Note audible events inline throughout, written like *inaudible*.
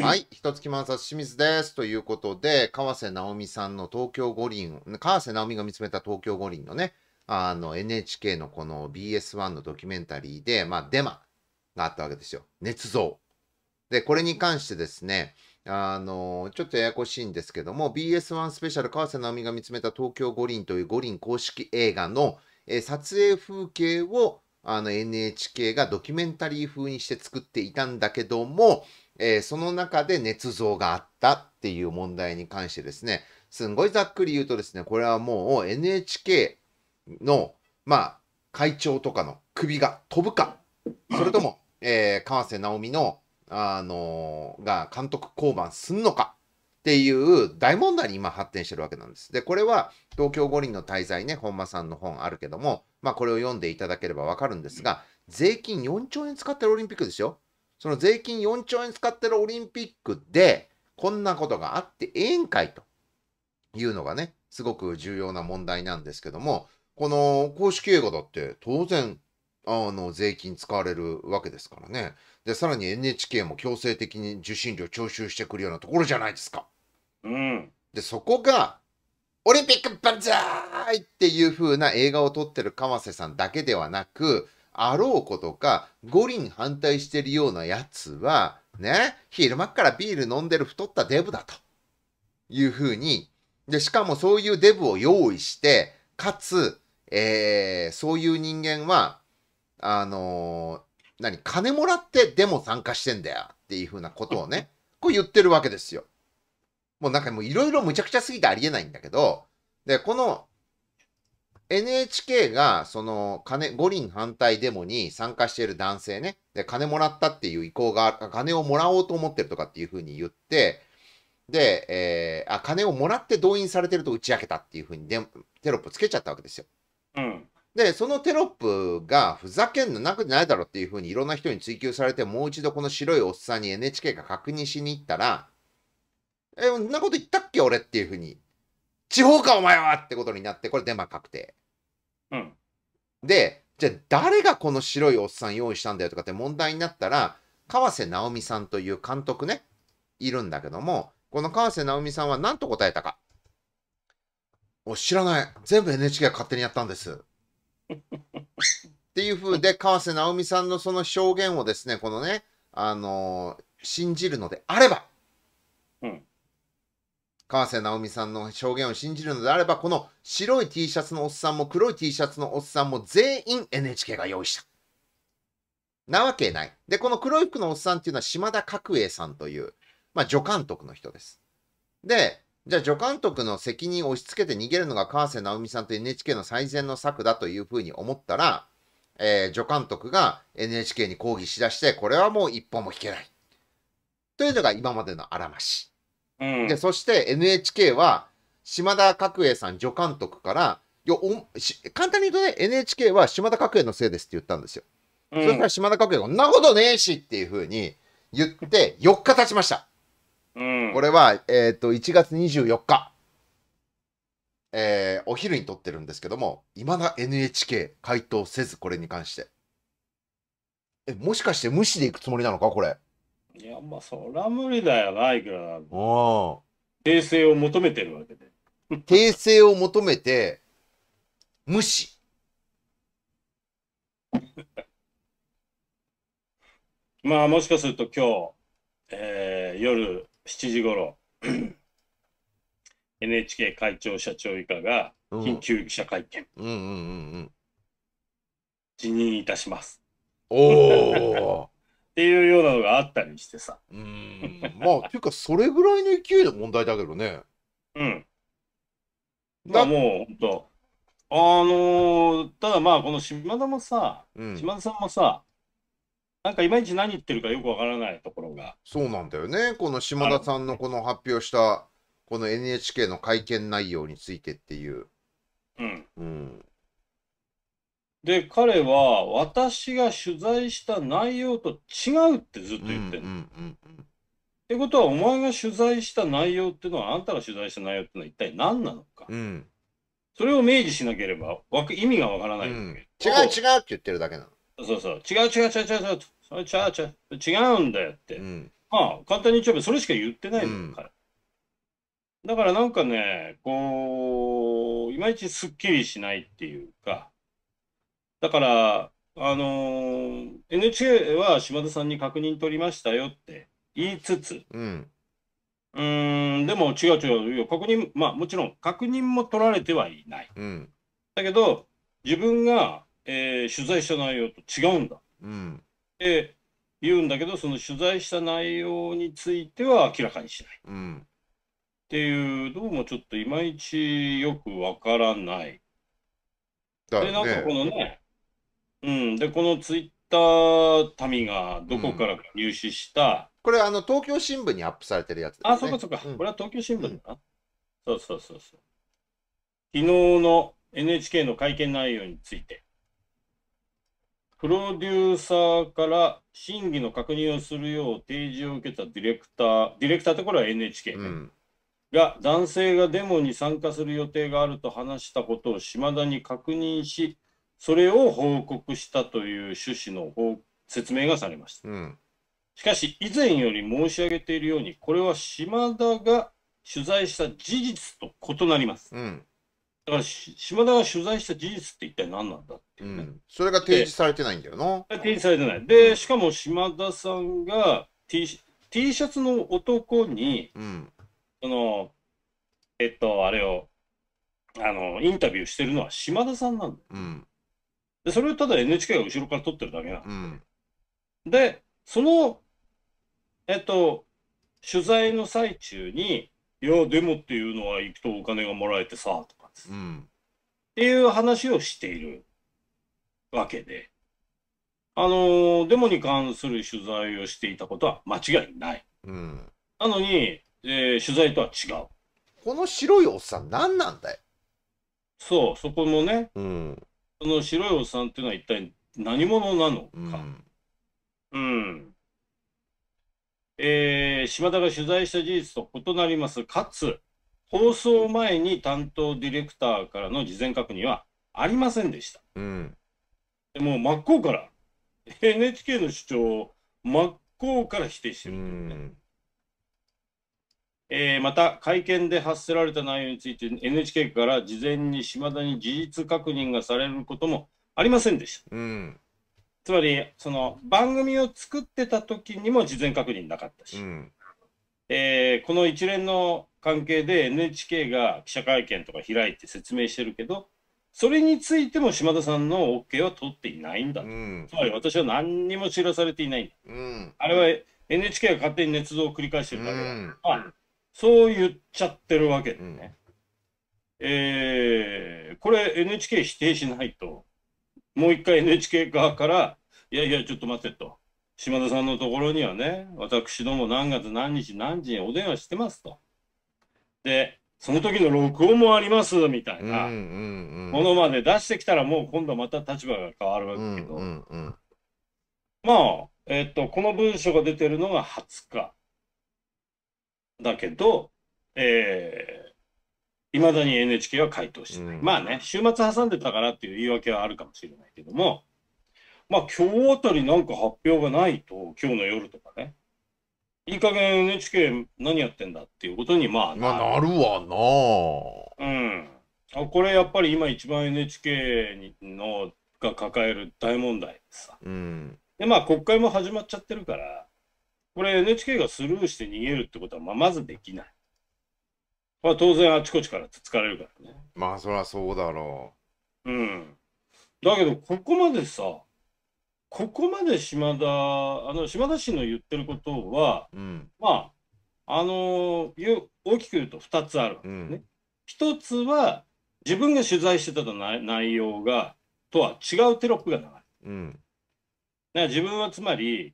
はい、一月万冊清水です。ということで、河瀬直美さんの東京五輪、河瀬直美が見つめた東京五輪のね、あの NHK のこの BS1 のドキュメンタリーで、まあ、デマがあったわけですよ。捏造。で、これに関してですね、あの、ちょっとややこしいんですけども、BS1 スペシャル河瀬直美が見つめた東京五輪という五輪公式映画の、え撮影風景をあの NHK がドキュメンタリー風にして作っていたんだけども、えー、その中で捏造があったっていう問題に関してですね、すんごいざっくり言うとですね、これはもう NHK の、まあ、会長とかの首が飛ぶか、それとも、えー、河瀬直美の、あのー、が監督降板すんのかっていう大問題に今発展してるわけなんです。で、これは東京五輪の滞在ね、本間さんの本あるけども、まあこれを読んでいただければわかるんですが、税金4兆円使ってるオリンピックですよ。その税金4兆円使ってるオリンピックで、こんなことがあってええんかいというのがね、すごく重要な問題なんですけども、この公式映画だって当然、あの、税金使われるわけですからね。で、さらに NHK も強制的に受信料徴収してくるようなところじゃないですか。うん。で、そこが、オリンピック万歳っていう風な映画を撮ってる川瀬さんだけではなく、あろうことか五輪反対してるようなやつは、ね、昼間っからビール飲んでる太ったデブだというふうに、で、しかもそういうデブを用意して、かつ、えー、そういう人間は、あのー、何、金もらってデモ参加してんだよっていうふうなことをね、こう言ってるわけですよ。もうなんかもういろいろむちゃくちゃすぎてありえないんだけど、で、この NHK が、その、金、五輪反対デモに参加している男性ね、で、金もらったっていう意向が、金をもらおうと思ってるとかっていうふうに言って、で、えー、あ、金をもらって動員されてると打ち明けたっていうふうにで、テロップつけちゃったわけですよ。うん。で、そのテロップがふざけんのなくてないだろっていうふうにいろんな人に追及されて、もう一度この白いおっさんに NHK が確認しに行ったら、え、そんなこと言ったっけ俺っていうふうに、地方かお前はってことになって、これデマ確定。でじゃあ誰がこの白いおっさん用意したんだよとかって問題になったら川瀬直美さんという監督ねいるんだけどもこの川瀬直美さんは何と答えたかお知らない全部 NHK が勝手にやったんですっていう風で川瀬直美さんのその証言をですねこのねあのー、信じるのであれば川瀬直美さんの証言を信じるのであれば、この白い T シャツのおっさんも黒い T シャツのおっさんも全員 NHK が用意した。なわけない。で、この黒い服のおっさんっていうのは島田角栄さんという、まあ、助監督の人です。で、じゃあ助監督の責任を押し付けて逃げるのが川瀬直美さんと NHK の最善の策だというふうに思ったら、えー、助監督が NHK に抗議しだして、これはもう一歩も引けない。というのが今までのあらまし。うん、で、そして NHK は、島田角栄さん助監督から、よおし簡単に言うとね、NHK は島田角栄のせいですって言ったんですよ。うん、そしたら島田角栄が、んなことねえしっていうふうに言って、4 *laughs* 日経ちました。うん、これは、えっ、ー、と、1月24日、えー、お昼に撮ってるんですけども、いまだ NHK 回答せず、これに関して。え、もしかして無視でいくつもりなのか、これ。いや、まあ、そら無理だよな、いくらなんで訂正を求めてるわけで。訂正を求めて、無視。*laughs* まあ、もしかすると今日、えー、夜7時ごろ、*clears throat* NHK 会長社長以下が緊急記者会見、うんうんうんうん。辞任いたします。おおっていうようなのがあったりしてさ。うん。まあ、っていうか、それぐらいの勢いで問題だけどね。うん。だもう、本当あのー、ただまあ、この島田もさ、うん、島田さんもさ、なんかいまいち何言ってるかよくわからないところが。そうなんだよね。この島田さんのこの発表した、この NHK の会見内容についてっていう。うん。うんで、彼は私が取材した内容と違うってずっと言ってる、うんうん、ってことは、お前が取材した内容っていうのは、あんたが取材した内容っていうのは一体何なのか。うん、それを明示しなければわ意味がわからない、違う違うって言ってるだけなの。そうそう、違う違う違う違う違う。う違うちう違うんだよって、ん、あ簡単に言っちゃえばそれしか言ってないの、ら。だからなんかねこういまいちすっきりしないっていうかだから、あのー、NHK は島田さんに確認取りましたよって言いつつ、うん、んでも違う違う、確認、まあもちろん確認も取られてはいない。うん、だけど、自分が、えー、取材した内容と違うんだ。ってで言うんだけど、その取材した内容については明らかにしない。うん、っていう、どうもちょっといまいちよくわからない。で、なんかこのね、うん、でこのツイッター民がどこからか入手した、うん、これあの東京新聞にアップされてるやつです、ね、あそうかそうか、うん、これは東京新聞だな、そうそうそうそう昨日の NHK の会見内容についてプロデューサーから審議の確認をするよう提示を受けたディレクター、ディレクターところは NHK、うん、が男性がデモに参加する予定があると話したことを島田に確認し、それを報告したという趣旨の説明がされました、うん、しかし以前より申し上げているようにこれは島田が取材した事実と異なります、うん、だから島田が取材した事実って一体何なんだっていうね、うん、それが提示されてないんだよな提示されてないでしかも島田さんが T, T シャツの男に、そのえっとあれをあのインタビューしてるのは島田さんなんだよ、で、それをただ NHK が後ろから撮ってるだけな、ん、で、その、えっと、取材の最中に、いや、デモっていうのは行くとお金がもらえてさ、とかっていう話をしているわけで、あのデモに関する取材をしていたことは間違いない。うん、なのに、え取材とは違う。この白いおっさん何なんだよ。そう、そこもね。うん。その白いおっさんっていうのは一体何者なのか。うん、うん、えー、島田が取材した事実と異なります。かつ、放送前に担当ディレクターからの事前確認はありませんでした。うん、でも真っ向から NHK の主張を真っ向から否定してるんだよね。うんえー、また会見で発せられた内容について NHK から事前に島田に事実確認がされることもありませんでした、うん、つまりその番組を作ってた時にも事前確認なかったし、うん、えー、この一連の関係で NHK が記者会見とか開いて説明してるけどそれについても島田さんの OK は取っていないんだと、うん、つまり私は何にも知らされていないんだ、うん、あれは NHK が勝手に捏造を繰り返してるだけだ、うん、まあそう言っちゃってるわけでね。うん、えー、これ NHK 否定しないと、もう一回 NHK 側から、いやいや、ちょっと待ってと。島田さんのところにはね、私ども何月何日何時にお電話してますと。で、その時の録音もありますみたいなものまで出してきたらもう今度また立場が変わるわけけど、まあ、えっと、この文書が出てるのが20日。だけど、えー、未だに NHK は回答してない、うん、まあね、週末挟んでたからっていう言い訳はあるかもしれないけども、まあ今日あたりなんか発表がないと、今日の夜とかね、いい加減 NHK 何やってんだっていうことにまあなる,、まあ、なるわなうんあこれやっぱり今一番 NHK のが抱える大問題でさ、うん、でまあ国会も始まっちゃってるからこれ NHK がスルーして逃げるってことは、まあ、まずできない。まあ、当然あちこちからつ疲れるからね。まあそりゃそうだろう。うん。だけど、ここまでさ、ここまで島田、あの、島田氏の言ってることは、うん、まあ、あのー、大きく言うと2つあるわけね。うん一つは自分が取材してた内容がとは違うテロップが流れる、うん、だから自分はつまり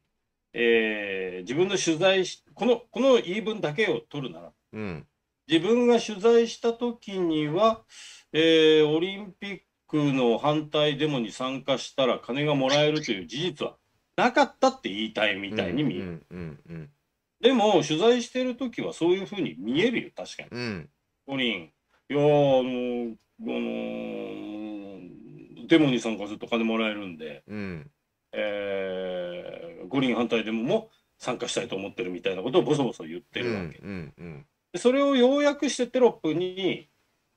えー、自分の取材しこのこの言い分だけを取るなら、うん、自分が取材した時には、えー、オリンピックの反対デモに参加したら金がもらえるという事実はなかったって言いたいみたいに見える。でも取材してる時はそういうふうに見えるよ確かに。うん、いやあのあのデモに参加すると金もらえるんで、うん、えー、五輪反対デモも参加したいと思ってるみたいなことをぼそぼそ言ってるわけ、うんうん、でそれを要約してテロップに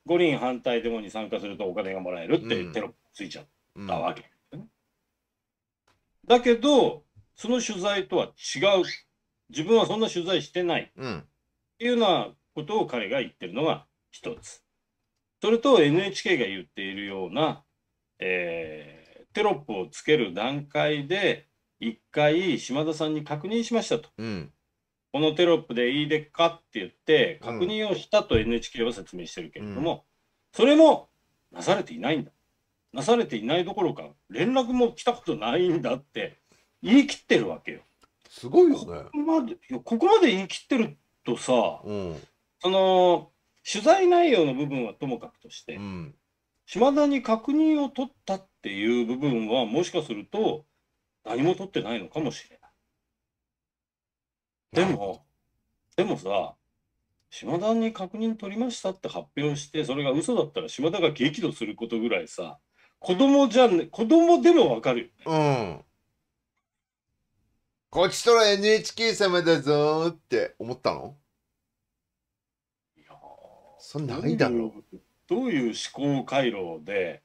五輪反対デモに参加するとお金がもらえるってテロップついちゃったわけ、だけどその取材とは違う自分はそんな取材してない、っていうようなことを彼が言ってるのが一つそれと NHK が言っているような、えーテロップをつける段階で、1回島田さんに確認しましたと。うんこのテロップでいいでっかって言って、確認をしたと NHK は説明してるけれども、うん、それもなされていないんだ。なされていないどころか、連絡も来たことないんだって言い切ってるわけよ。すごいよね。ここまでここまで言い切ってるとさ、うん、その取材内容の部分はともかくとして、うん、島田に確認を取ったっていう部分は、もしかすると、何も取ってないのかもしれない。でも、でもさ、島田に確認取りましたって発表して、それが嘘だったら島田が激怒することぐらいさ、子供じゃね、子供でもわかるよ、ね。うん。こちとら NHK 様だぞって思ったのいやそんないだろう。どういう思考回路で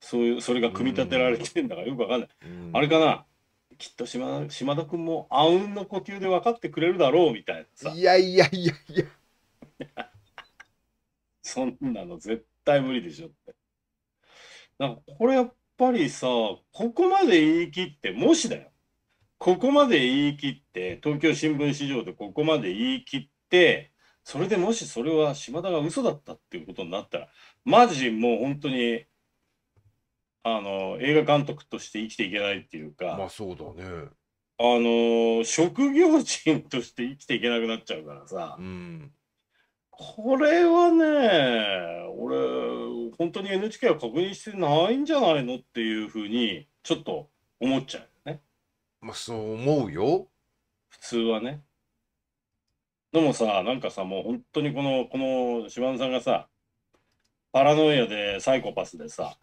そういうそれが組み立てられてんだかよくわかんない、あれかなきっと島島田君もあうんの呼吸で分かってくれるだろうみたいなさいやいやいやいや *laughs* そんなの絶対無理でしょってなんかこれやっぱりさここまで言い切ってもしだよここまで言い切って東京新聞市場でここまで言い切ってそれでもしそれは島田が嘘だったっていうことになったら、マジもう本当に、あの、映画監督として生きていけないっていうか、まあそうだね。あの、職業人として生きていけなくなっちゃうからさ、うん、これはね、俺、本当に NHK は確認してないんじゃないのっていうふうに、ちょっと思っちゃうね。まあそう思うよ。普通はね。でもさ、なんかさ、もう本当にこの、この島田さんがさ、パラノイアでサイコパスでさ、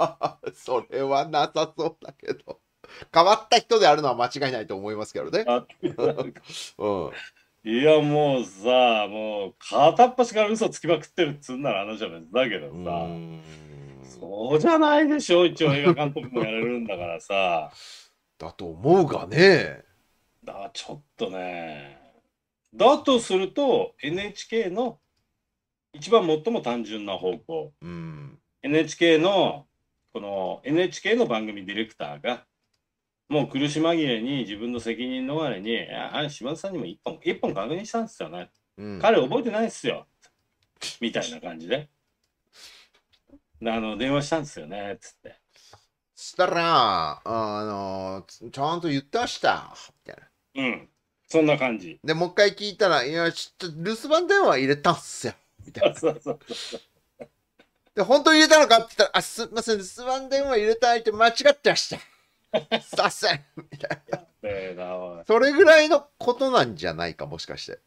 *laughs* それはなさそうだけど。変わった人であるのは間違いないと思いますけどね。*laughs* うん、いやもうさもう片っ端から嘘つきまくってるっつんなら話は別だけどさそうじゃないでしょ一応映画監督もやれるんだからさ *laughs* だと思うがねだちょっとねだとすると NHK の一番最も単純な方向、うん、NHK のこの NHK の番組ディレクターがもう苦し紛れに自分の責任逃れに「あ島田さんにも1本一本確認したんですよね、うん、彼覚えてないですよ」みたいな感じでであの電話したんですよねっつって。したら、あの、ちゃんと言ったした、みたいな。うん。そんな感じ。で、もう一回聞いたら、いや、ちょっと留守番電話入れたんすよ。みたいな。で、本当に入れたのかって言ったら、あ、すみません、留守番電話入れた相手間違ってました。すいません。みたいな。なそれぐらいのことなんじゃないか、もしかして。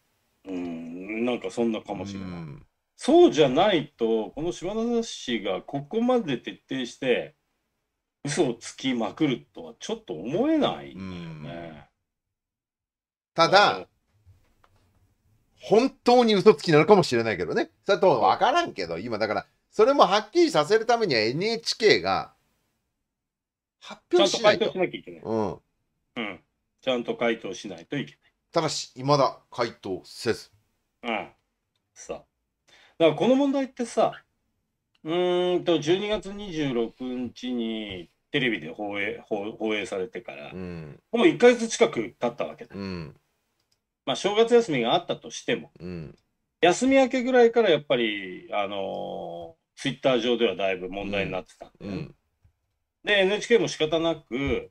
うん、なんかそんなかもしれない。うそうじゃないと、この島田氏がここまで徹底して、嘘をつきまくるとはちょっと思えないんだよね。ただ、本当に嘘つきなのかもしれないけどね。それと分からんけど、今だから、それもはっきりさせるためには NHK が発表しないと。ちゃんと回答しなきゃいけない。うん。ちゃんと回答しないといけない。ただし、いまだ回答せず。うん。さあ。だからこの問題ってさ、うんと、12月26日にテレビで放映放放映されてから、うん、もう1か月近く経ったわけだ。うんまあ、正月休みがあったとしても、うん、休み明けぐらいからやっぱり、あのー、ツイッター上ではだいぶ問題になってたんで、うん、で NHK も仕方なく、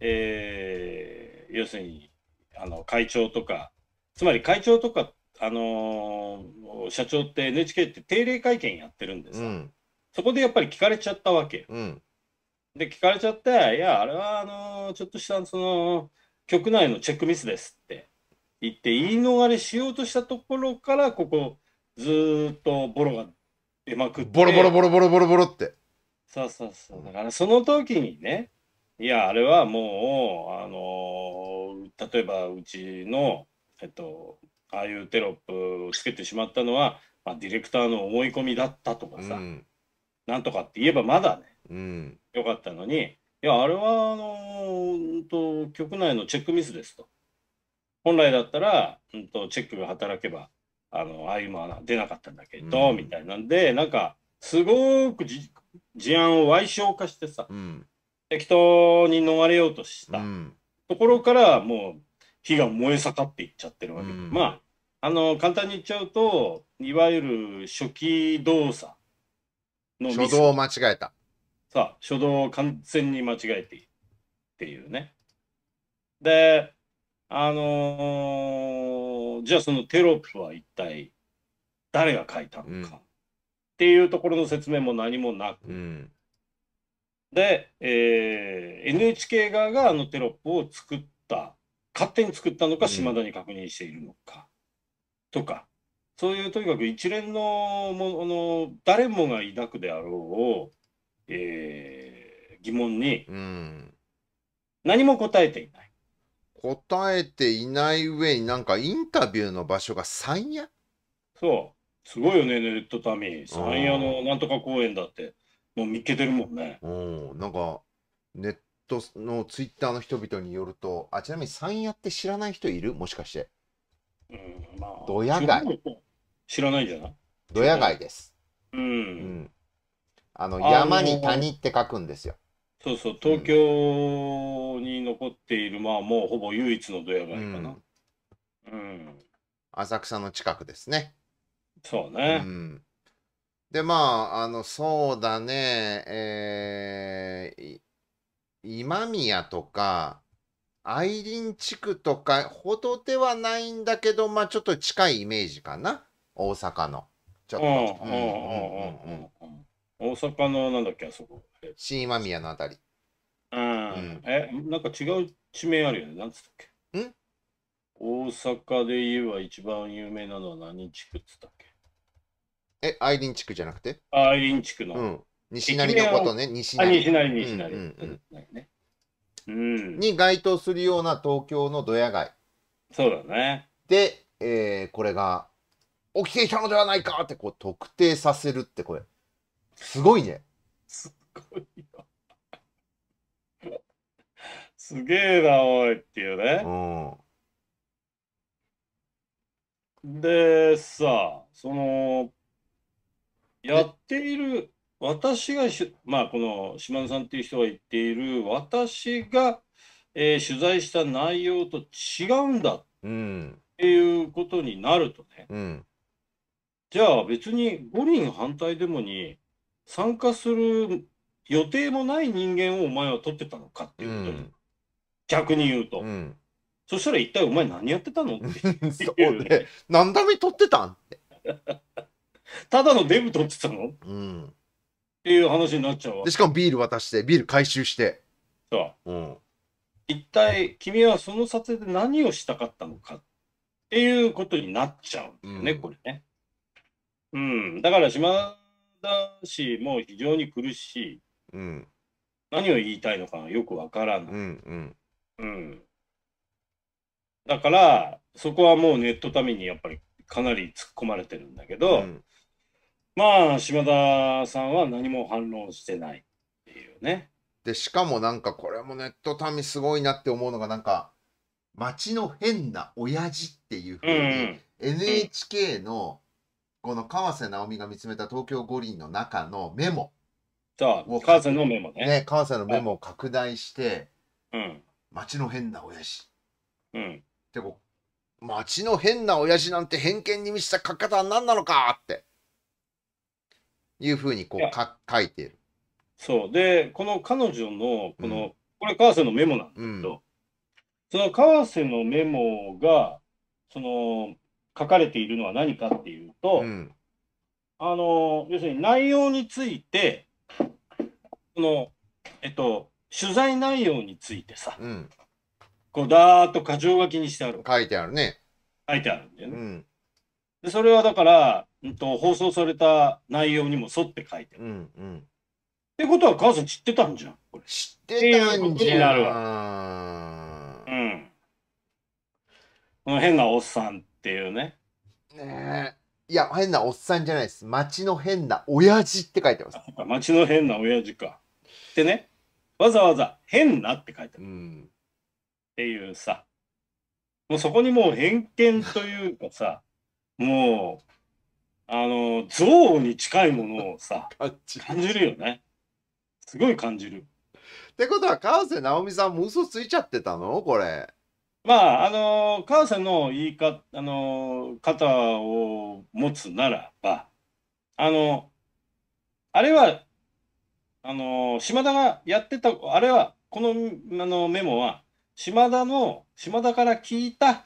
えー、要するにあの会長とかつまり会長とか、あのー、社長って NHK って定例会見やってるんでさ、うん、そこでやっぱり聞かれちゃったわけで聞かれちゃって「いやあれはあのー、ちょっとしたその局内のチェックミスです」って言って言い逃れしようとしたところからここずっとボロが出まくってボロボロボロボロボロボロってそうそうそうだからその時にねいやあれはもうあの例えばうちのえっとああいうテロップをつけてしまったのは、まあ、ディレクターの思い込みだったとかさ、うん、なんとかって言えばまだね、うん、よかったのにいやあれはあのー、と局内のチェックミスですと。本来だったら、うんと、チェックが働けばあのあ間いうのは出なかったんだけど、うん、みたいなんでなんかすごく事案を矮小化してさ、うん、適当に逃れようとしたところからもう火が燃え盛っていっちゃってるわけで、うん、まああの簡単に言っちゃうといわゆる初期動作の初動を間違えたさあ初動を完全に間違えていっていうねであのー、じゃあそのテロップは一体誰が書いたのかっていうところの説明も何もなく、うん、で、えー、NHK 側があのテロップを作った勝手に作ったのか島田に確認しているのか、とかそういうとにかく一連のもの誰もが抱くであろう、えー、疑問に何も答えていない。答えていない上になんかインタビューの場所が山野そうすごいよねネット民山野のなんとか公園だってもう見っけてるもんねうんなんかネットのツイッターの人々によるとあちなみに山野って知らない人いるもしかしてうんまあドヤ街知らないじゃないドヤ街ですうん、うん、あの山に谷って書くんですよそうそう、東京に残っている、まあもうほぼ唯一のドヤ街かな、うん。浅草の近くですね。そうね。うん、で、まあ、あの、そうだね、えー、今宮とか、愛林地区とかほどではないんだけど、まあちょっと近いイメージかな。大阪の。ちょっと。うんうんうんうんうん。大阪のなんだっけ、あそこ。新今宮のあたり。うん。え、なんか違う地名あるよね。なんつったっけ。ん大阪で言えば一番有名なのは何地区っつったっけえ、愛林地区じゃなくて愛林地区の。うん。西成のことね、西成。西成、西成。うんうんうん、に該当するような東京のドヤ街。そうだね。で、えー、これが起きていたのではないかってこう特定させるってこれ。すごいね。すごいよ。*laughs* すげえな、おいっていうね。うん、でさ、あ、その、やっている、私がし、まあ、この島田さんっていう人が言っている、私が、えー、取材した内容と違うんだっていうことになるとね、うん、じゃあ別に五輪反対デモに参加する予定もない人間をお前は取ってたのかっていうことに、うん、逆に言うと、うん、そしたら一体お前何やってたのって *laughs* そうね何だめ取ってたんって *laughs* ただのデブ取ってたの、うん、っていう話になっちゃうわしかもビール渡してビール回収してそう、うん、一体君はその撮影で何をしたかったのかっていうことになっちゃうんだよね、これねうんだから島田市も非常に苦しい、うん、何を言いたいのかよくわからない、うん、うん、だからそこはもうネットためにやっぱりかなり突っ込まれてるんだけど、うん、まあ島田さんは何も反論してないっていうね。でしかもなんかこれもネット民すごいなって思うのがなんか「町の変な親父」っていうふうに NHK のこの川瀬直美が見つめた東京五輪の中のメモそう川瀬のメモねね川瀬のメモを拡大して、うん、町の変な親父、うん、でこう「町の変な親父なんて偏見に満ちた書き方は何なのかっていうふうにこうか書いてるそうでこの彼女のこの、うん、これ川瀬のメモなんだけど、うん、その川瀬のメモがその書かれているのは何かっていうと、うん、あの要するに内容についてこの、えっと、取材内容についてさ、うん、こうだーっと箇条書きにしてある書いてあるね書いてあるんだよね、うん、でそれはだから、うんと、放送された内容にも沿って書いてある、うんうん、ってことは母さん知ってたんじゃんこれ知ってたんじゃんっていうことになるわう変なおっさんっていうね。ねえいや変なおっさんじゃないです町の変な親父って書いてます町の変な親父か。でね、わざわざ変なって書いてあうる。っていうさ、もうそこにもう偏見というかさ、もう、あの、憎悪に近いものをさ、あっち感じるよね。すごい感じる。ってことは川瀬直美さんも嘘ついちゃってたのこれまあ、あの、川瀬の言いか、あの、方を持つならば、あの、あれは、あの、島田がやってた、あれは、この、あの、メモは、島田の、島田から聞いた、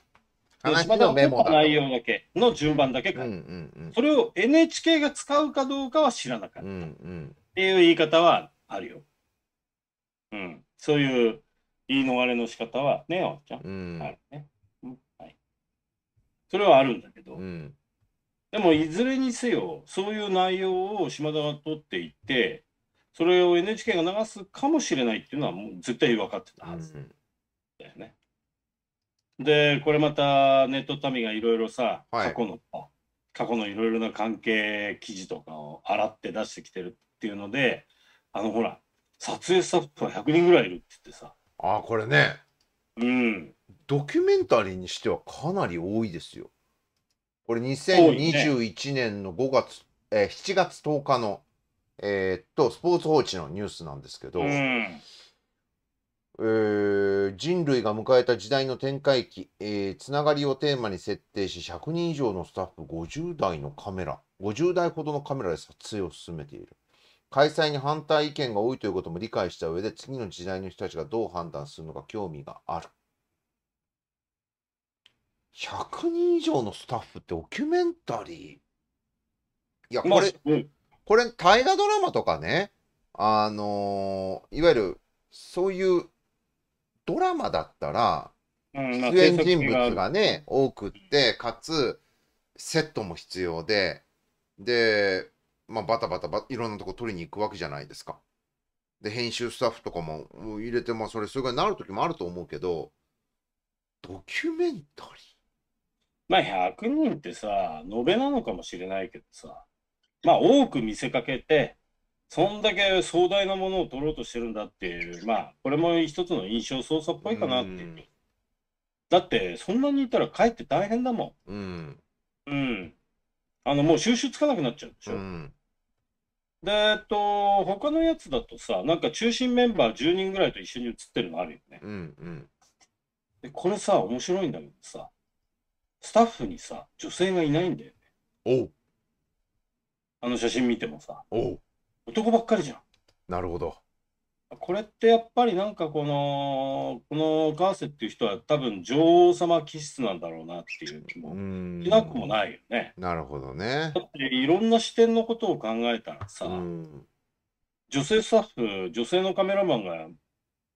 話のメモだ内容だけの順番だけ書いて、それを NHK が使うかどうかは知らなかったっていう言い方はあるよ。うん、そういう言い逃れの仕方はね、おっちゃん。うん、あるね、うんはい。それはあるんだけど、うん、でもいずれにせよ、そういう内容を島田が取っていって、それを NHK が流すかもしれないっていうのはもう絶対分かってたはずだよね。うん、でこれまたネット民がいろいろさ、はい、過去の過去のいろいろな関係記事とかを洗って出してきてるっていうのであのほら撮影スタッフは100人ぐらいいるって言ってさあこれねうんドキュメンタリーにしてはかなり多いですよこれ2021年の5月、ねえー、7月10日のえー、っとスポーツ報知のニュースなんですけど、うん、えー、人類が迎えた時代の展開期、えー、つながりをテーマに設定し100人以上のスタッフ50台のカメラ50台ほどのカメラで撮影を進めている開催に反対意見が多いということも理解した上で、次の時代の人たちがどう判断するのか興味がある。100人以上のスタッフってドキュメンタリーいや、これ、うん、これ、大河ドラマとかね、あのー、いわゆる、そういうドラマだったら、うん、出演人物がね、多くって、かつ、セットも必要で、で、まあ、バタバタバいろんなとこ取りに行くわけじゃないですか。で、編集スタッフとかも入れて、まあ、それ、それがなる時もあると思うけど、ドキュメンタリーまあ、100人ってさ、延べなのかもしれないけどさ、まあ、多く見せかけて、そんだけ壮大なものを取ろうとしてるんだっていう、まあ、これも一つの印象操作っぽいかなっていう。うだって、そんなにいたら帰って大変だもん。うん。うん。あの、もう収集つかなくなっちゃうでしょ。うんで、えっと、他のやつだとさ、なんか中心メンバー10人ぐらいと一緒に写ってるのあるよね。うんうん。で、これさ、面白いんだけどさ、スタッフにさ、女性がいないんだよね。おう。あの写真見てもさ、おう。男ばっかりじゃん。なるほど。これってやっぱりなんかこの、このガーセっていう人は多分女王様気質なんだろうなっていう気もしなくもないよね。なるほどね。だっていろんな視点のことを考えたらさ、女性スタッフ、女性のカメラマンが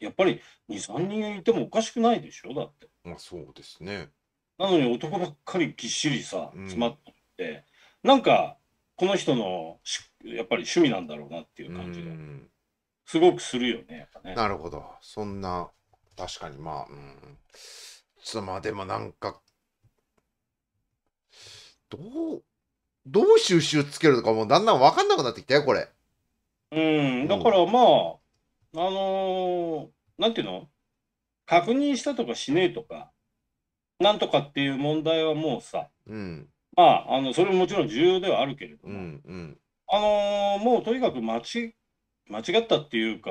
やっぱり2、3人いてもおかしくないでしょだって。まあそうですね。なのに男ばっかりぎっしりさ、詰まってて、うん、なんかこの人のやっぱり趣味なんだろうなっていう感じが。すごくするよね、やっぱね。なるほど。そんな、確かにまあ、うん。妻でもなんか、どう、どう収集つけるとかもうだんだん分かんなくなってきたよ、これ。うん、だからまあ、うん、あのー、なんていうの確認したとかしねえとか、なんとかっていう問題はもうさ、うん、まあ、あの、それももちろん重要ではあるけれども、うんうん、あのー、もうとにかく間違間違ったっていうか、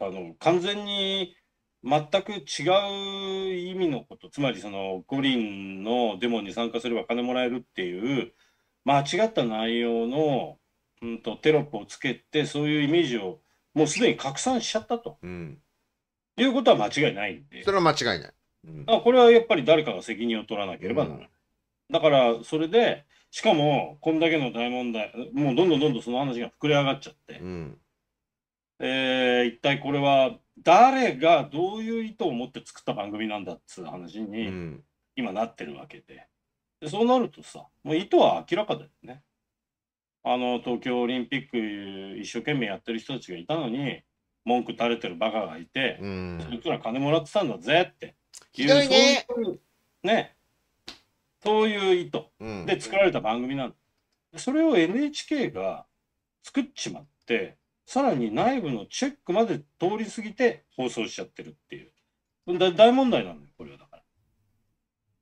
あの、完全に全く違う意味のこと、つまりその五輪のデモに参加すれば金もらえるっていう、間違った内容の、うんと、テロップをつけて、そういうイメージをもうすでに拡散しちゃったと。うん、いうことは間違いないんで。それは間違いない。うん、これはやっぱり誰かが責任を取らなければならない。うん、だから、それで、しかも、こんだけの大問題、もうどんどんどんどんその話が膨れ上がっちゃって、うん、えー、一体これは誰がどういう意図を持って作った番組なんだっつう話に今なってるわけで,、でそうなるとさもう意図は明らかだよねあの東京オリンピック一生懸命やってる人たちがいたのに文句垂れてるバカがいて、うん、そいつら金もらってたんだぜってひどいねねそういう意図で作られた番組なんそれを NHK が作っちまってさらに内部のチェックまで通り過ぎて放送しちゃってるっていう大問題なんよこれはだか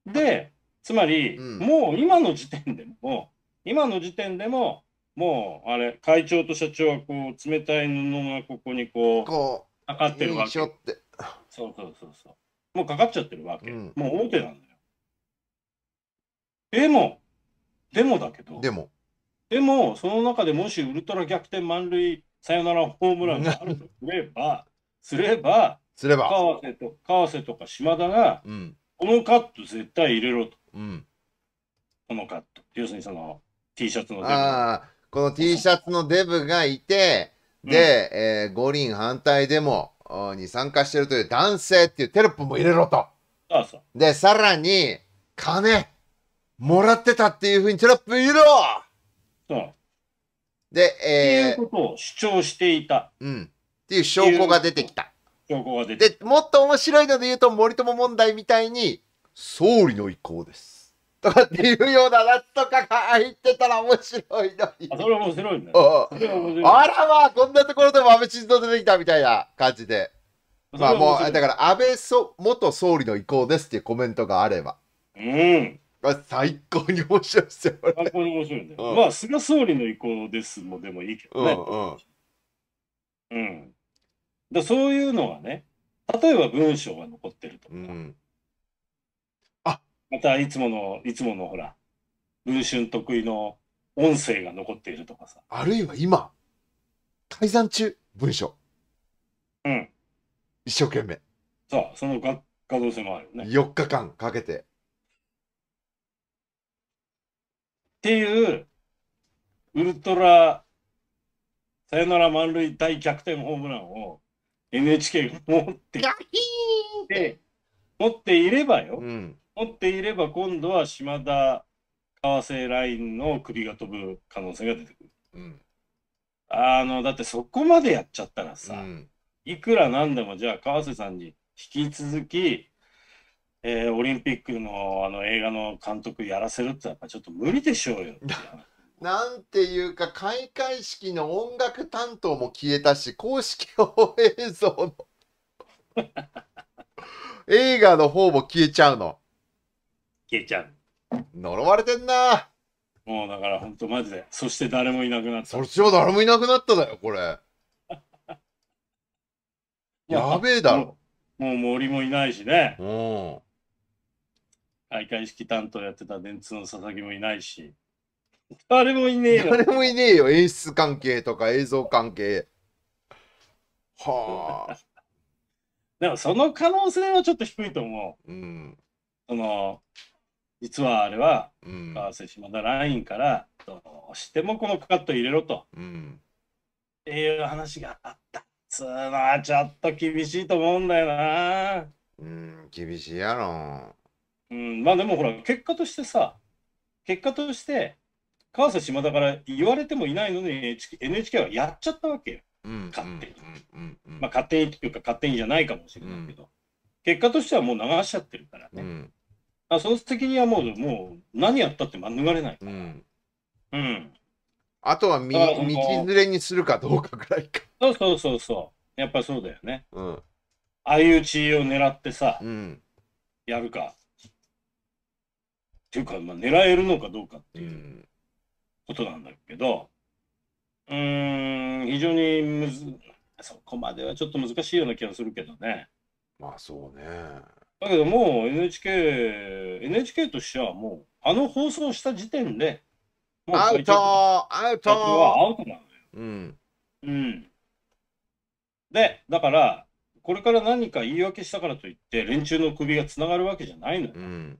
ら。でつまり、うん、もう今の時点でも今の時点でももうあれ会長と社長はこう冷たい布がここにこうこかかってるわけ。そうそうそうそう。もうかかっちゃってるわけ。うん、もう大手なんだでも、でもだけど、でも、でも、その中でもしウルトラ逆転満塁、サヨナラホームランがあるとすれば、すれば、すれば、川瀬と川瀬とか島田が、うん、このカット絶対入れろと、うん。このカット。要するにその T シャツのデザああ、この T シャツのデブがいて、で、えー五輪反対デモに参加してるという男性っていうテロップも入れろと。あで、さらに、金もらってたっていうふうにトラップ入れろそう。で、えっていうことを主張していたうん。っていう証拠が出てきた。証拠が出てで、もっと面白いので言うと、森友問題みたいに、総理の意向です。とかっていうようななんとかが入ってたら面白いのにあ。それ面白いね。あそれ面白いあらまあ、こんなところでも安倍晋三出てきたみたいな感じで。まあもう、だから安倍そ元総理の意向ですっていうコメントがあれば。うん。あ最高に面白いですよ、最高に面白いね。うんまあ、菅総理の意向ですもでもいいけどね。うんうん。うん。だそういうのはね、例えば文章が残ってるとか、うん。またいつもの、いつものほら、文春得意の音声が残っているとかさ。あるいは今、改ざん中、文章。うん。一生懸命。さあ、そのが可能性もあるよね。4日間かけてっていうウルトラさよなら満塁大逆転ホームランを NHK が持って持っていればよ、うん、持っていれば今度は島田為替ラインの首が飛ぶ可能性が出てくる、うん、あのだってそこまでやっちゃったらさ、うん、いくらなんでもじゃあ川瀬さんに引き続きえー、オリンピックのあの映画の監督やらせるってやっぱちょっと無理でしょうよ。*laughs* なんていうか開会式の音楽担当も消えたし公式映像の *laughs* 映画の方も消えちゃうの消えちゃう呪われてんなもうだから本当マジでそして誰もいなくなったそっちも誰もいなくなっただよこれ *laughs* やべえだろもう森もいないしねうん開会式担当やってた電通の佐々木もいないし、誰もいねえよ。誰もいねえよ。演出関係とか映像関係。はあ。*laughs* でもその可能性はちょっと低いと思う。うん。その、実はあれは、うん、川瀬島田ラインから、どうしてもこのカット入れろと。うん。っていう話があった。つうのはちょっと厳しいと思うんだよな。うん、厳しいやろ。うん、まあでもほら、結果としてさ、結果として、川瀬島田から言われてもいないのに NHK はやっちゃったわけよ。勝手に。まあ勝手にというか勝手にじゃないかもしれないけど、うん、結果としてはもう流しちゃってるからね。うん、あその責任はもうもう何やったって免れないから。うん、うん、あとは道連れにするかどうかぐらいか。そうそうそうそう。やっぱそうだよね。うん、ああいう地位を狙ってさ、やるか。ていうか、まあ、狙えるのかどうかっていうことなんだけど、うん、ん非常にむずそこまではちょっと難しいような気がするけどね。まあそうね。だけどもう NHK、NHK としてはもう、あの放送した時点で、もうアウトアウトはアウトなのよ。うん。うん。で、だから、これから何か言い訳したからといって、連中の首がつながるわけじゃないのよ。うん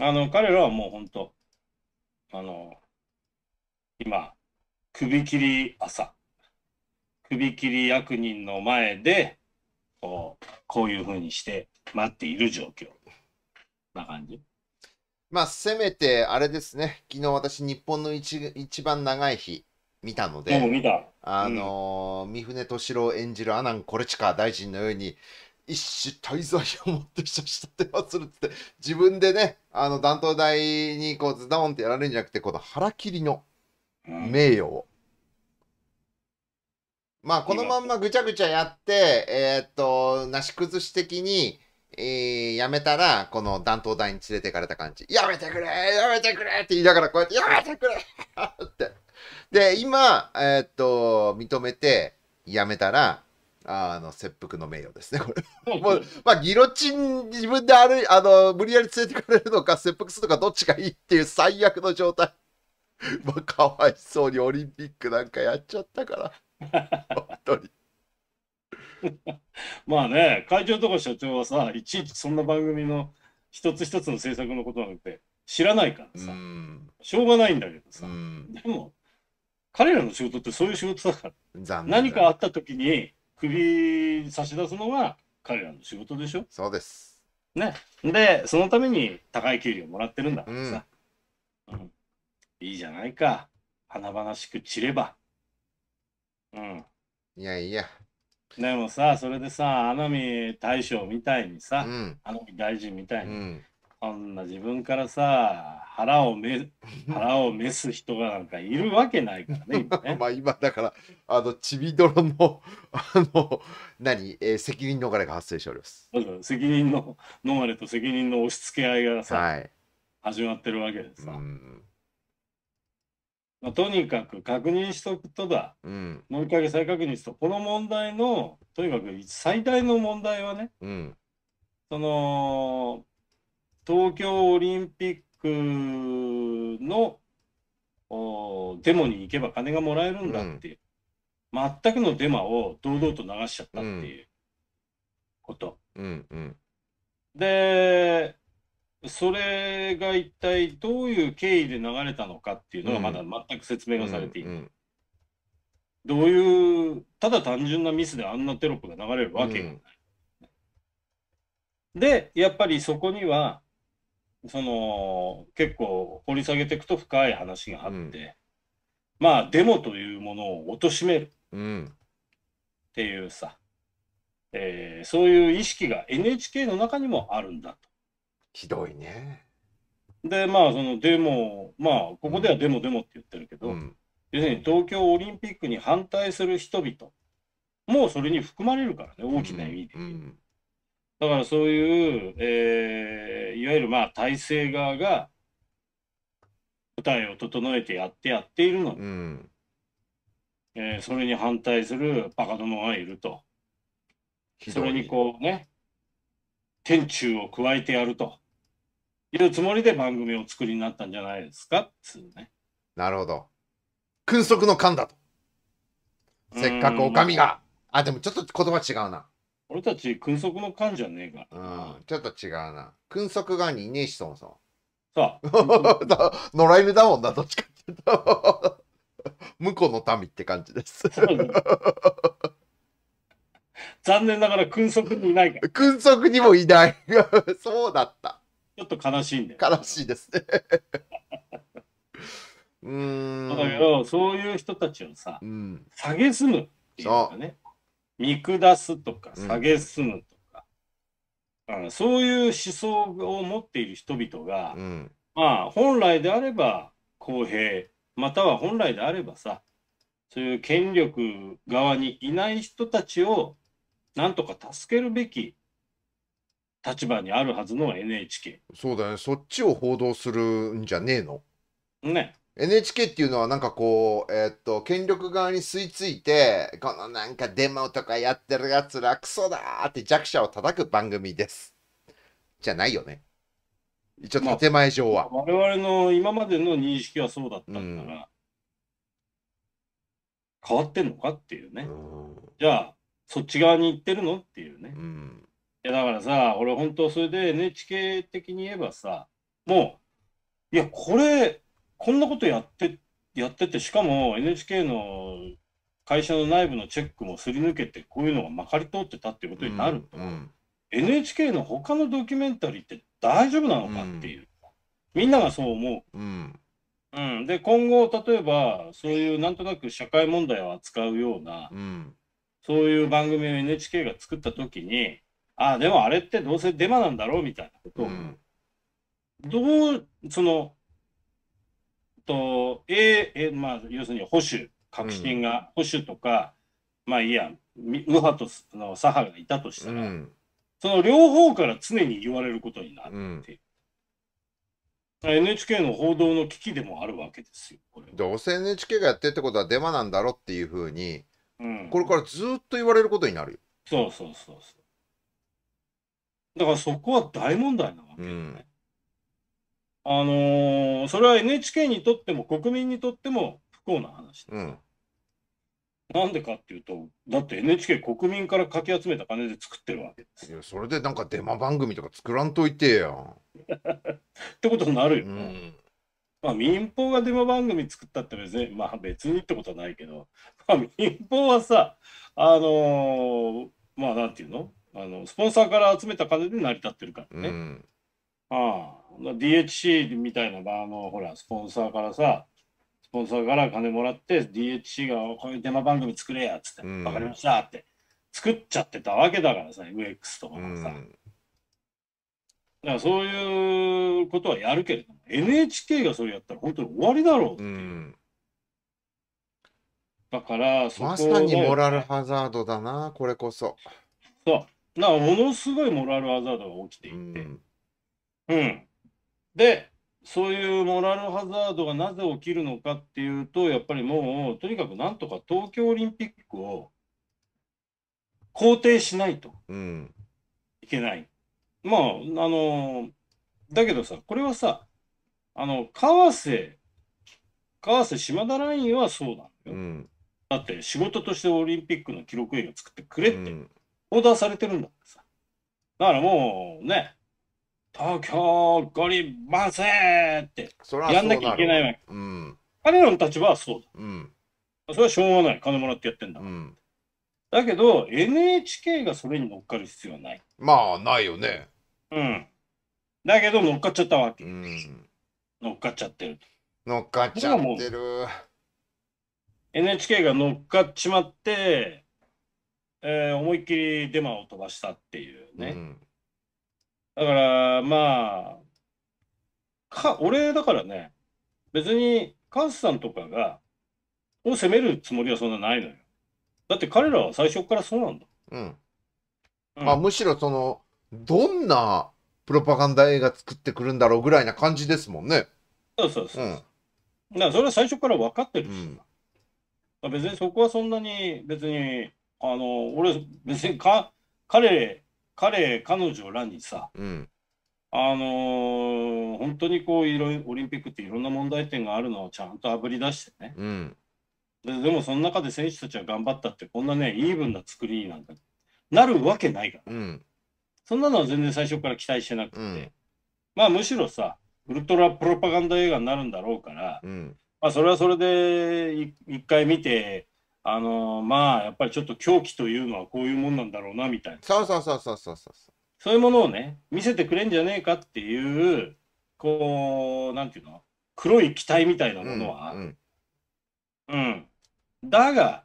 あの、彼らはもう本当、あの、今、首切り朝、首切り役人の前で、こう、こういうふうにして待っている状況。な感じ。まあ、せめて、あれですね、昨日私、日本の一一番長い日、見たので、あのーうん、三船敏郎演じる阿南コレチカ大臣のように、一種滞在を持って写撮ってまするって自分でねあの弾頭台にこうズドンってやられるんじゃなくてこの腹切りの名誉を、うん、まあこのまんまぐちゃぐちゃやってえー、っとなし崩し的に、えー、やめたらこの弾頭台に連れてかれた感じ「やめてくれやめてくれ!」って言いながらこうやって「やめてくれ!」ってで今えー、っと認めてやめたらあの切腹の名誉ですね、これ。もうまあ、ギロチン、自分であるあの無理やり連れてかれるのか、切腹するのか、どっちがいいっていう最悪の状態。ま *laughs* あ、かわいそうにオリンピックなんかやっちゃったから、本当に。*laughs* まあね、会長とか社長はさ、いちいちそんな番組の一つ一つの制作のことなんて知らないからさ、しょうがないんだけどさ、でも、彼らの仕事ってそういう仕事だから、何かあった時に、首差し出すのは彼らの仕事でしょそうです。ね。で、そのために高い給料もらってるんだからさ。うん、いいじゃないか。華々しく散れば。うん。いやいや。でもさ、それでさ、穴見大将みたいにさ、うん、大臣みたいに、うん、あんな自分からさ腹をめ *laughs* 腹を召す人がなんかいるわけないからね。今ね *laughs* まあ今だからあのちびどろのあの何、えー、責任逃れが発生しております。責任の逃れと責任の押し付け合いがさ、はい、始まってるわけでさ。まあ、とにかく確認しとくとだ、うん、もう一回再確認するとこの問題のとにかく最大の問題はね、うん、その東京オリンピックのデモに行けば金がもらえるんだっていう、うん、全くのデマを堂々と流しちゃったっていうこと。うんうん、でそれが一体どういう経緯で流れたのかっていうのがまだ全く説明がされていない。うんうんどういう、ただ単純なミスであんなテロップが流れるわけがない。うん、で、やっぱりそこには、その結構掘り下げていくと深い話があって、うん、まあデモというものを貶としめるっていうさ、うん、えー、そういう意識が NHK の中にもあるんだと。ひどいね。でまあそのデモまあここではデモデモって言ってるけど、うん、要するに東京オリンピックに反対する人々もうそれに含まれるからね大きな意味で。うんだからそういう、えー、いわゆるまあ体制側が舞台を整えてやってやっているの、うん、えー、それに反対するバカどもがいるとそれにこうね天柱を加えてやるというつもりで番組を作りになったんじゃないですかっつうねなるほど君側の勘だとせっかくおかみがあでもちょっと言葉違うな俺たち、君足の勘じゃねえか。うん、ちょっと違うな。君足がにいねえし、そもそも。さあ。*laughs* 野良犬だもんな、どっちかっていうと。向こうの民って感じです。*laughs* 残念ながら君足にいないから。君足にもいない。*laughs* そうだった。ちょっと悲しいんだよ。悲しいですね。うんだけど、そういう人たちをさ、うん。下げすむっていうかね。見下すとか、下げすむとか、うん、そういう思想を持っている人々が、うん、まあ、本来であれば公平、または本来であればさ、そういう権力側にいない人たちを、なんとか助けるべき立場にあるはずの NHK。そうだね、そっちを報道するんじゃねえのね。NHK っていうのはなんかこう、えー、っと、権力側に吸い付いて、このなんかデモとかやってるやつらクソだーって弱者を叩く番組です。じゃないよね。一応建前上は、まあ、我々の今までの認識はそうだったから、うん、変わってんのかっていうね、うじゃあそっち側に行ってるのっていうね、うん、いやだからさ俺本当それで NHK 的に言えばさもういやこれこんなことやってやっててしかも NHK の会社の内部のチェックもすり抜けてこういうのがまかり通ってたっていうことになると、うんうん、NHK の他のドキュメンタリーって大丈夫なのかっていう、みんながそう思う。うんうん、で今後例えばそういうなんとなく社会問題を扱うような、うん、そういう番組を NHK が作った時にああでもあれってどうせデマなんだろうみたいなことを、うん、どうそのと、ええまあ、要するに保守、革新が、保守とか、まあいいや、右派との左派がいたとしたら、その両方から常に言われることになって、うん、NHK の報道の危機でもあるわけですよ。どうせ NHK がやってってことはデマなんだろうっていうふうに、うん、これからずっと言われることになるよ。そうそうそうそう。だからそこは大問題なわけだね。うんあのー、それは NHK にとっても国民にとっても不幸な話です、うん、なんでかっていうと、だって NHK 国民からかき集めた金で作ってるわけです。いや、それでなんかデマ番組とか作らんといてやん。*laughs* ってことになるよね。うんまあ、民放がデマ番組作ったって別に、まあ別にってことはないけど、まあ、民放はさ、あのー、まあなんていうのあのスポンサーから集めた金で成り立ってるからね。うんああ、DHC みたいな、あの、ほら、スポンサーからさ、スポンサーから金もらって、DHC がこういうデマ番組作れやっつって、わ、うん、かりましたって、作っちゃってたわけだからさ、UX とかもさ。うん、だからそういうことはやるけれども、NHK がそれやったら本当に終わりだろうっていう。うん、だからそこ、まさにモラルハザードだな、これこそ。そう。なものすごいモラルハザードが起きていて。うん。で、そういうモラルハザードがなぜ起きるのかっていうと、やっぱりもう、とにかくなんとか東京オリンピックを肯定しないといけない。うん、まあ、あの、だけどさ、これはさ、あの、川瀬、川瀬島田ラインはそうなのよ。うん、だって仕事としてオリンピックの記録映画作ってくれって、オーダーされてるんだからさ。だからもうね、東京五輪万世ってそそうやんなきゃいけないわけ。うん彼らの立場はそううんだ。それはしょうがない。金もらってやってんだう。んだけど、NHK がそれに乗っかる必要はない。まあないよねうん。だけど、乗っかっちゃったわけ。うん乗っかっちゃってる。乗っかっちゃってる NHK が乗っかっちまって、えー思いっきりデマを飛ばしたっていうね。うんだから、まあ、か、俺、だからね、別に、カスさんとかが、を責めるつもりはそんなないのよ。だって彼らは最初からそうなんだ。うん。まあ、むしろその、どんなプロパガンダ映画作ってくるんだろうぐらいな感じですもんね。そうそうそう。うだからそれは最初から分かってるし、うん、別にそこはそんなに、別に、あの、俺、別にか、彼彼、彼女らにさ、うん、あのー、本当にこういろオリンピックっていろんな問題点があるのをちゃんとあぶり出してね、うん、ででもその中で選手たちは頑張ったってこんなねイーブンな作りなんかなるわけないから、うん、そんなのは全然最初から期待してなくて、うん、まあむしろさウルトラプロパガンダ映画になるんだろうから、まあそれはそれで一回見てあのまあやっぱりちょっと狂気というのはこういうもんなんだろうなみたいなそうそうそうそうそうそうそういうものをね見せてくれんじゃねえかっていうこうなんていうの黒い期待みたいなものは、うん、うん、だが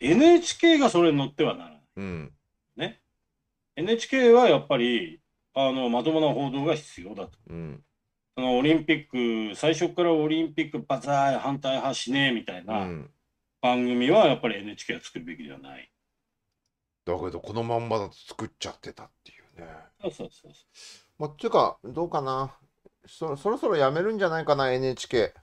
NHK がそれに乗ってはならない、うん、ね NHK はやっぱりあのまともな報道が必要だと、うん、そのオリンピック最初からオリンピックバザー反対派しねえみたいな、うん番組はやっぱり NHK は作るべきではない。だけどこのまんまだと作っちゃってたっていうね。そうそうそうまあ、っていうかどうかなそそろそろやめるんじゃないかな NHK。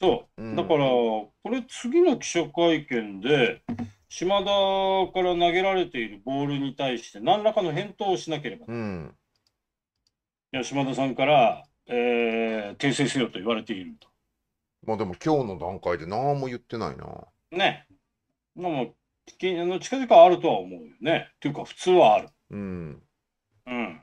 そう、うん、だからこれ次の記者会見で島田から投げられているボールに対して何らかの返答をしなければ、うん、いや島田さんから、えー、訂正せよと言われていると。まあでも今日の段階で何も言ってないな。ね。まあもう、近々あるとは思うよね。というか、普通はある。うん。うん。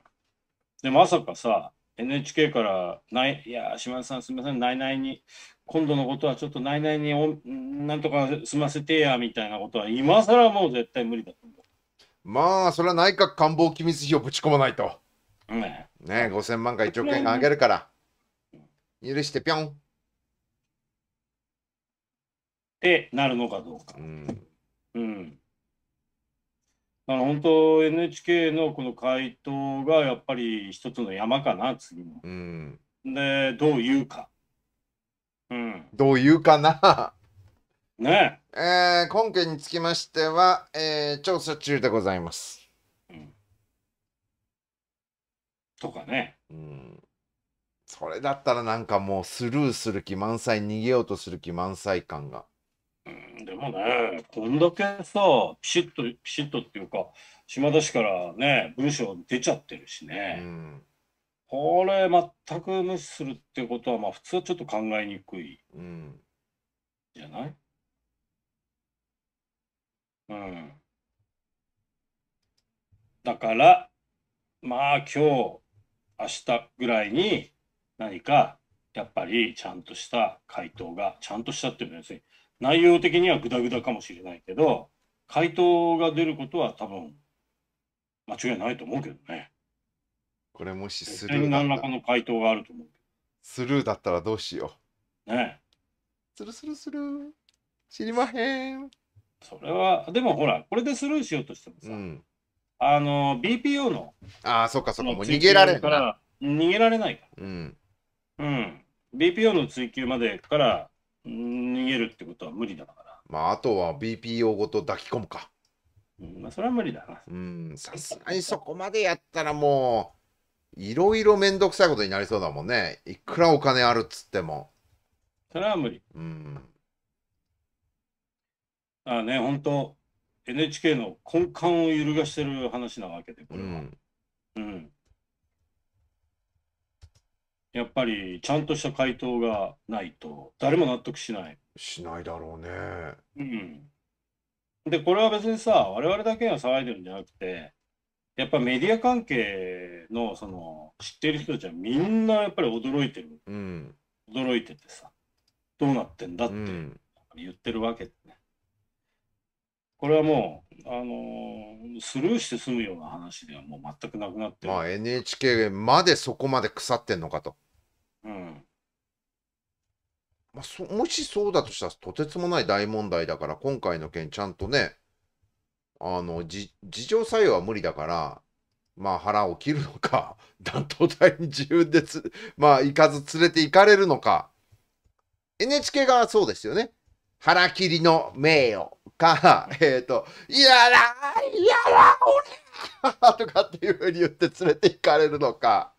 で、まさかさ、NHK からない、いや、島田さんすみません、ないに、今度のことはちょっとないないにお、なんとか済ませてや、みたいなことは、今更もう絶対無理だと思う。まあ、それは内閣官房機密費をぶち込まないと。ねね5000万回1億円あげるから。許してぴょん。ってなるのかどうか。うん。うん、あの本当 NHK のこの回答がやっぱり一つの山かな次の。うん、でどう言うか。うん、どう言うかな。*laughs* ねえ。えー、今件につきましては、えー、調査中でございます。うん、とかね。うんそれだったらなんかもうスルーする気満載逃げようとする気満載感がでもね、こんだけさ、ピシッと、ピシッとっていうか、島田氏からね、文章出ちゃってるしね。うんこれ全く無視するってことはまあ普通はちょっと考えにくい、うん、じゃないうんだからまあ今日明日ぐらいに何かやっぱりちゃんとした回答がちゃんとしたって別に内容的にはグダグダかもしれないけど、回答が出ることは多分、間違いないと思うけどね。これもしスルー何らかの回答があると思う。スルーだったらどうしよう。ねスルスルスルー。知りまへん。それは、でもほら、これでスルーしようとしてもさ、うん、あの、BPO の。ああ、そっかそっか、もう逃げられない。逃げられないから。うん。うん。BPO の追求までから、逃げるってことは無理だからまああとは BPO ごと抱き込むかうんまあそれは無理だなうんさすがにそこまでやったらもういろいろ面倒くさいことになりそうだもんねいくらお金あるっつってもそれは無理うんああね本当 NHK の根幹を揺るがしてる話なわけでこれはんうん、やっぱりちゃんとした回答がないと誰も納得しない。しないだろうね。うん。で、これは別にさ、我々だけが騒いでるんじゃなくて、やっぱメディア関係のその知ってる人たちはみんなやっぱり驚いてる。うん、驚いててさ、どうなってんだって言ってるわけ、ねこれはもう、あのー、スルーして済むような話ではもう全くなくなってる。まあ NHK までそこまで腐ってんのかと。まあ、もしそうだとしたらとてつもない大問題だから今回の件ちゃんとねあの事情作用は無理だからまあ腹を切るのか担 *laughs* 頭隊に自分でつまあ行かず連れて行かれるのか NHK 側はそうですよね腹切りの名誉か *laughs* えっ、ー、と「いやらいやら俺!」とかっていうふうに言って連れて行かれるのか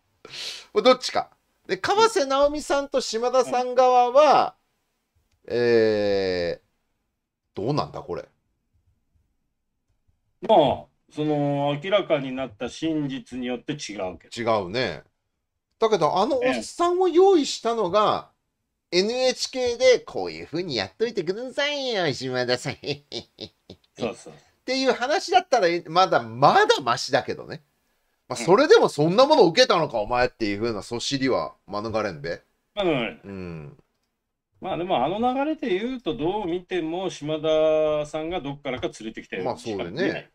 どっちか。で、河瀬直美さんと島田さん側は、えー、どうなんだ、これ。まあ、その、明らかになった真実によって違うけど。違うね。だけど、あのおっさんを用意したのが、NHK でこういうふうにやっといてくださいよ、島田さん。そうそう。っていう話だったら、まだ、まだましだけどね。まあ、それでもそんなもの受けたのか、お前っていうふうなそしりは免れんべ。うん。うん、まあでもあの流れで言うと、どう見ても島田さんがどっからか連れてきたよまあそうだね。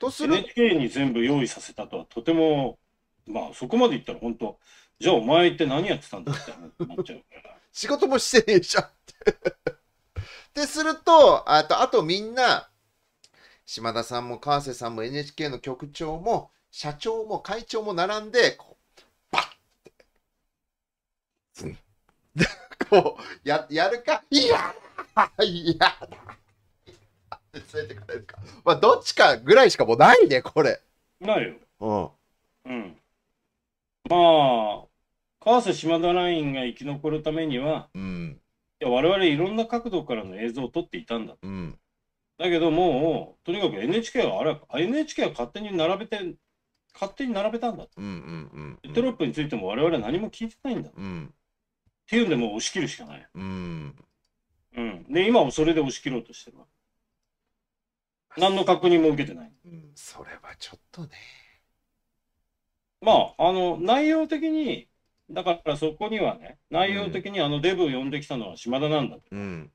とする NHK に全部用意させたとはとても、まあそこまで言ったら本当、じゃあお前って何やってたんだって思っちゃうから。*laughs* 仕事もしてねえじゃんってってすると、あとあとみんな、島田さんも川瀬さんも NHK の局長も社長も会長も並んで、こう、バッて、こう、や、やるか、いやいやだ連れてかれるか。まあ、どっちかぐらいしかもうないね、これ。ないよ。うん。うん。まあ、川瀬島田ラインが生き残るためには、うん、いや我々いろんな角度からの映像を撮っていたんだ。うん、だけどもう、とにかく NHK は、あれ NHK は勝手に並べて勝手に並べたんだと、うんうんうん、テロップについても我々は何も聞いてないんだ、うん、っていうんでもう押し切るしかない、うんうん、で今もそれで押し切ろうとしてるわ何の確認も受けてない、うん、それはちょっとねまああの内容的にだからそこにはね内容的にあのデブを呼んできたのは島田なんだと、うん、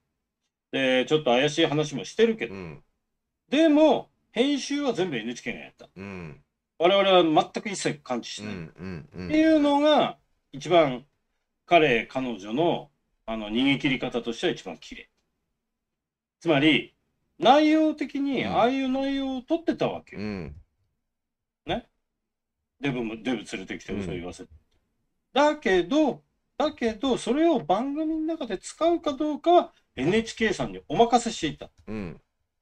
でちょっと怪しい話もしてるけど、うん、でも編集は全部 NHK がやった、うん我々は全く一切感知しない、っていうのが一番彼彼女のあの逃げ切り方としては一番綺麗つまり内容的にああいう内容を取ってたわけよ、うん、ねデブもデブ連れてきてそ言わせうん、だけどだけどそれを番組の中で使うかどうかは NHK さんにお任せしていた、うん、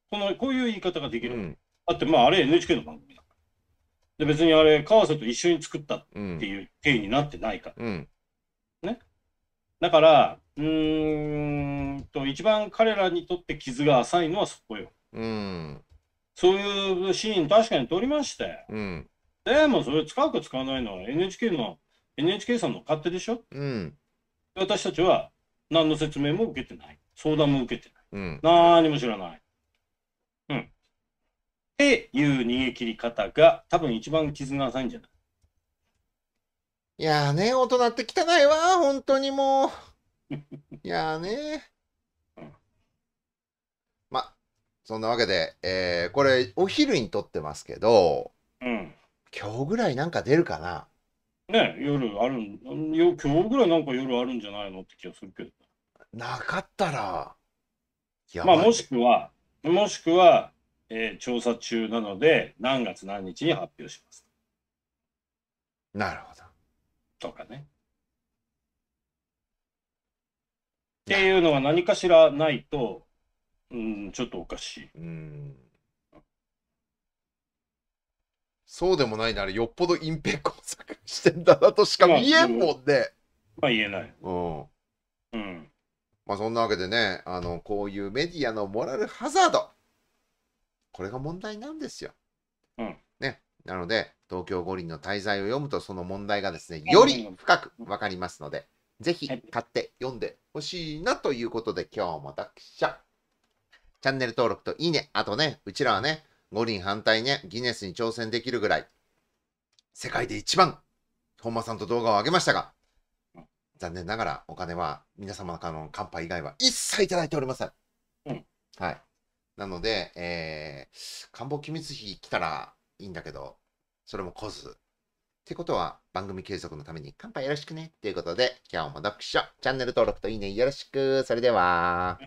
このこういう言い方ができる、だってまああれ NHK の番組で別にあれ川瀬と一緒に作ったっていう体になってないから、うん、ね、だからうんと一番彼らにとって傷が浅いのはそこよ、うん、そういうシーン確かに撮りまして、うん、でもそれ使うか使わないのは NHK の NHK さんの勝手でしょ、うん、私たちは何の説明も受けてない相談も受けてない、何も知らないっていう逃げ切り方が多分一番傷が浅いんじゃないいやーね、大人って汚いわ、本当にもう。いやーねー。ま、そんなわけで、えー、これ、お昼に撮ってますけど、うん、今日ぐらいなんか出るかな。ね、夜ある今日ぐらいなんか夜あるんじゃないのって気がするけど。なかったら、まあ、もしくは、もしくは、えー、調査中なので何月何日に発表します。なるほど。とかね。っていうのは何かしらないと、うん、ちょっとおかしい。うんそうでもないならよっぽど隠蔽工作してんだなとしか見えんもんで。まあ、言えない。うん。うん。まあそんなわけでね、あの、こういうメディアのモラルハザード。これが問題なんですよ。うん、ね、なので東京五輪の滞在を読むとその問題がですねより深く分かりますので、是非買って読んでほしいなということで今日もたくチャンネル登録といいねあとねうちらはね五輪反対ねギネスに挑戦できるぐらい世界で一番本間さんと動画を上げましたが残念ながらお金は皆様からの乾杯以外は一切頂いておりません。うん、はいなので、えー、官房機密費来たらいいんだけど、それも来ず。ってことは、番組継続のために乾杯よろしくねっていうことで、今日も読書、チャンネル登録といいねよろしく。それでは。